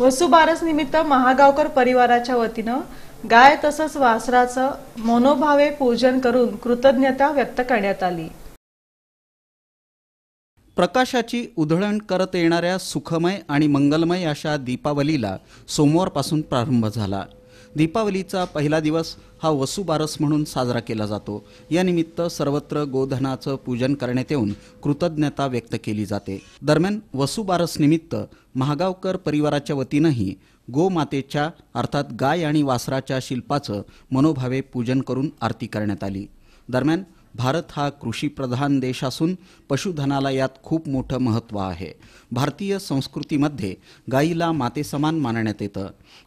वसुबारस निमित्त महागावकर परिवाराच्या वतीनं गाय तसंच वासराचं मनोभावे पूजन करून कृतज्ञता व्यक्त करण्यात आली प्रकाशाची उधळण करत येणाऱ्या सुखमय आणि मंगलमय अशा दीपावलीला सोमवारपासून प्रारंभ झाला दीपावलीचा पहिला दिवस हा वसुबारस म्हणून साजरा केला जातो या निमित्त सर्वत्र गोधनाचं पूजन करण्यात येऊन कृतज्ञता व्यक्त केली जाते दरम्यान वसुबारस निमित्त महागावकर परिवाराच्या वतीनंही गोमातेच्या अर्थात गाय आणि वासराच्या शिल्पाचं मनोभावे पूजन करून आरती करण्यात आली दरम्यान भारत हा कृषीप्रधान देश असून पशुधनाला यात खूप मोठं महत्त्व आहे भारतीय संस्कृतीमध्ये गाईला मातेसमान मानण्यात येतं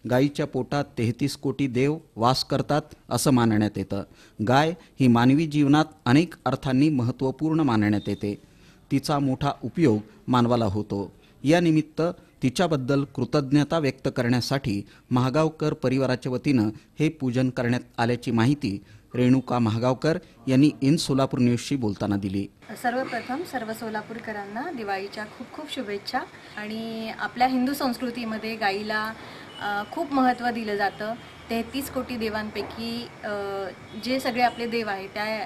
गाईच्या पोटात तेहतीस कोटी देव वास करतात असं मानण्यात येतं गाय ही मानवी जीवनात अनेक अर्थांनी महत्त्वपूर्ण मानण्यात येते तिचा मोठा उपयोग मानवाला होतो या निमित्त तिच्याबद्दल कृतज्ञता व्यक्त करण्यासाठी महागावकर परिवाराच्या वतीनं हे पूजन करण्यात आल्याची माहिती रेणुका महागावकर यांनी इन सोलापूर न्यूजशी बोलताना दिली सर्वप्रथम सर्व सोलापूरकरांना दिवाळीच्या खूप खूप शुभेच्छा आणि आपल्या हिंदू संस्कृतीमध्ये गाईला खूप महत्त्व दिलं जातं तेहतीस कोटी देवांपैकी जे सगळे आपले देव आहे त्या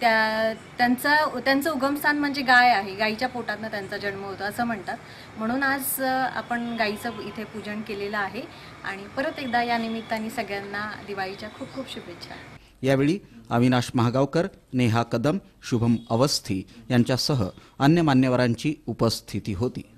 त्या त्यांचं त्यांचं उगमस्थान म्हणजे गाय आहे गाईच्या पोटातनं त्यांचा जन्म होतो असं म्हणतात म्हणून आज आपण गाईचं इथे पूजन केलेलं आहे आणि परत एकदा या निमित्ताने सगळ्यांना दिवाळीच्या खूप खूप शुभेच्छा यावेळी अविनाश महागावकर नेहा कदम शुभम अवस्थी यांच्यासह अन्य मान्यवरांची उपस्थिती होती